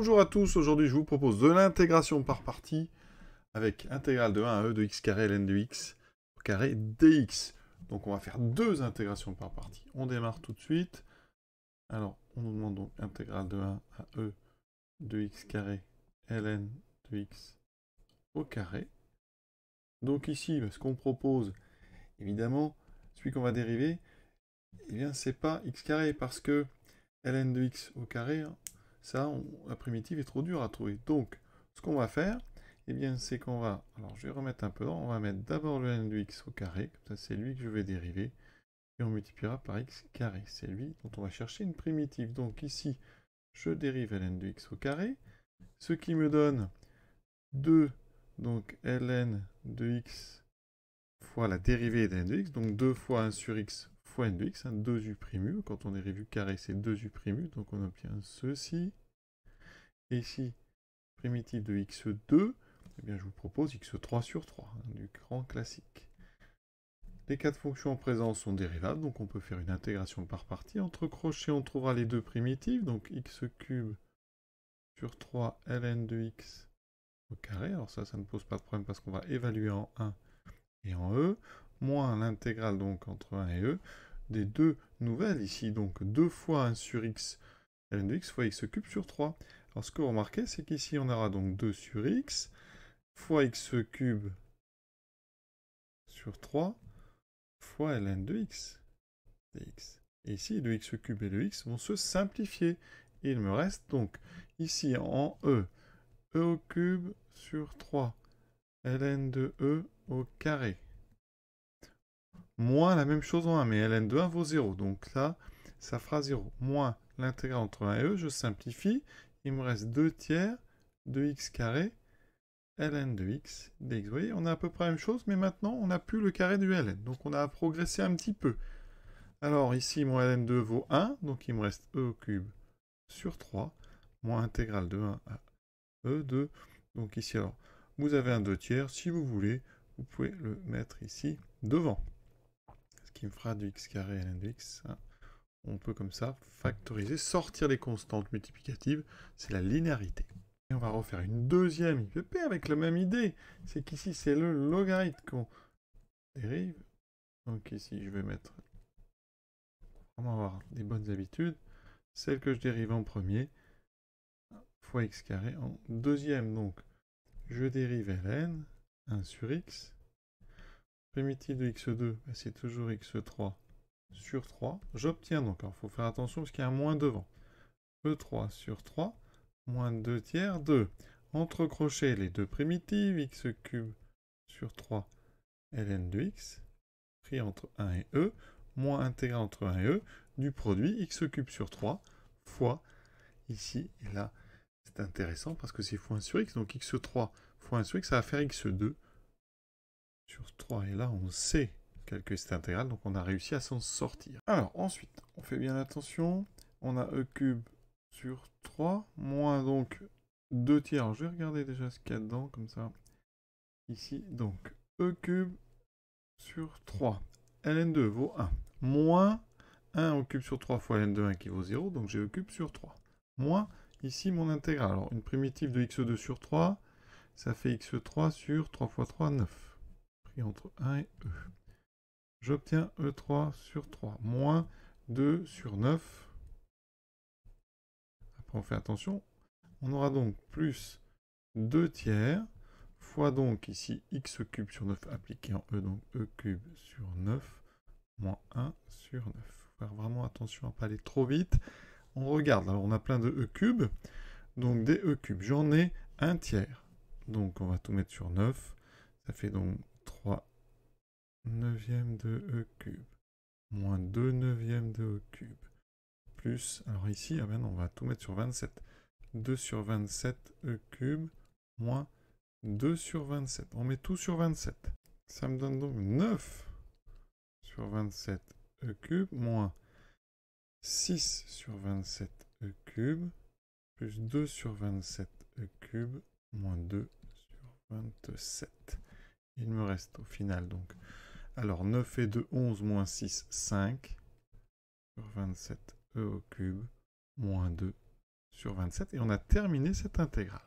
Bonjour à tous, aujourd'hui je vous propose de l'intégration par partie avec intégrale de 1 à e de x carré ln de x au carré dx. Donc on va faire deux intégrations par partie. On démarre tout de suite. Alors on nous demande donc intégrale de 1 à e de x carré ln de x au carré. Donc ici, bah, ce qu'on propose, évidemment, celui qu'on va dériver, eh bien c'est pas x carré parce que ln de x au carré, hein, ça, la primitive est trop dure à trouver. Donc, ce qu'on va faire, eh bien, c'est qu'on va... Alors, je vais remettre un peu On va mettre d'abord le n de x au carré. ça, c'est lui que je vais dériver. Et on multipliera par x carré. C'est lui dont on va chercher une primitive. Donc ici, je dérive ln de x au carré. Ce qui me donne 2, donc ln de x fois la dérivée de ln de x. Donc 2 fois 1 sur x fois n de x, 2u quand on est u carré c'est 2u donc on obtient ceci. Et si primitive de x2, et eh bien je vous propose x3 sur 3, hein, du grand classique. Les quatre fonctions en présence sont dérivables, donc on peut faire une intégration par partie. Entre crochets, on trouvera les deux primitives, donc x cube sur 3 ln de x au carré. Alors ça, ça ne pose pas de problème parce qu'on va évaluer en 1 moins l'intégrale donc entre 1 et e des deux nouvelles ici, donc 2 fois 1 sur x ln de x fois x cube sur 3. Alors ce que vous remarquez, c'est qu'ici on aura donc 2 sur x fois x cube sur 3 fois ln de x dx. Et ici, le x cube et le x vont se simplifier. il me reste donc ici en e, e au cube sur 3 ln de e au carré moins la même chose en 1, mais ln de 1 vaut 0. Donc là, ça fera 0. Moins l'intégrale entre 1 et e, je simplifie. Il me reste 2 tiers de x carré ln de x dx. Vous voyez, on a à peu près la même chose, mais maintenant, on n'a plus le carré du ln. Donc on a progressé un petit peu. Alors ici, mon ln2 vaut 1, donc il me reste e au cube sur 3, moins intégrale de 1 à e2. Donc ici, alors, vous avez un 2 tiers. Si vous voulez, vous pouvez le mettre ici devant qui me fera du x carré à de hein. On peut comme ça factoriser, sortir les constantes multiplicatives, c'est la linéarité. Et on va refaire une deuxième IPP avec la même idée. C'est qu'ici, c'est le logarithme qu'on dérive. Donc ici, je vais mettre... On avoir des bonnes habitudes. Celle que je dérive en premier, fois x carré en deuxième. Donc, je dérive ln 1 sur x Primitive de x2, c'est toujours x3 sur 3. J'obtiens donc, il faut faire attention parce qu'il y a un moins devant. E3 sur 3, moins 2 tiers de, entre crochets, les deux primitives, x cube sur 3 ln de x, pris entre 1 et e, moins intégral entre 1 et e, du produit x cube sur 3 fois ici et là. C'est intéressant parce que c'est fois 1 sur x, donc x3 fois 1 sur x, ça va faire x2 sur 3. Et là, on sait calculer cette intégrale, donc on a réussi à s'en sortir. Alors, ensuite, on fait bien attention. On a E cube sur 3, moins donc 2 tiers. Alors, je vais regarder déjà ce qu'il y a dedans, comme ça. Ici, donc, E cube sur 3. ln2 vaut 1. Moins 1 au cube sur 3 fois ln2 1 qui vaut 0, donc j'ai E cube sur 3. Moins, ici, mon intégrale. Alors, une primitive de x2 sur 3, ça fait x3 sur 3 fois 3, 9 entre 1 et E. J'obtiens E3 sur 3, moins 2 sur 9. Après, on fait attention. On aura donc plus 2 tiers, fois donc ici x cube sur 9 appliqué en E, donc E cube sur 9, moins 1 sur 9. Faut faire vraiment attention à ne pas aller trop vite. On regarde, alors on a plein de E cubes, donc des E cubes. J'en ai un tiers, donc on va tout mettre sur 9. Ça fait donc 3 9e de E cube moins 2 neuvième de E cube plus, alors ici, ah ben on va tout mettre sur 27, 2 sur 27 E cube moins 2 sur 27. On met tout sur 27. Ça me donne donc 9 sur 27 E cube moins 6 sur 27 E cube plus 2 sur 27 E cube moins 2 sur 27. Il me reste au final donc. Alors 9 et 2, 11 moins 6, 5 sur 27 e au cube moins 2 sur 27. Et on a terminé cette intégrale.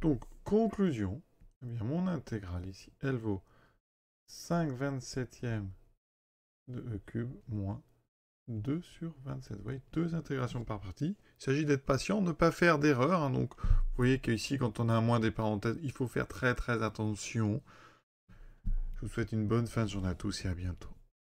Donc conclusion, eh bien, mon intégrale ici, elle vaut 5 27e de e cube moins 2 sur 27. Vous voyez, deux intégrations par partie. Il s'agit d'être patient, ne pas faire d'erreur. Hein. donc, vous voyez qu'ici, quand on a un moins des parenthèses, il faut faire très très attention. Je vous souhaite une bonne fin de journée à tous et à bientôt.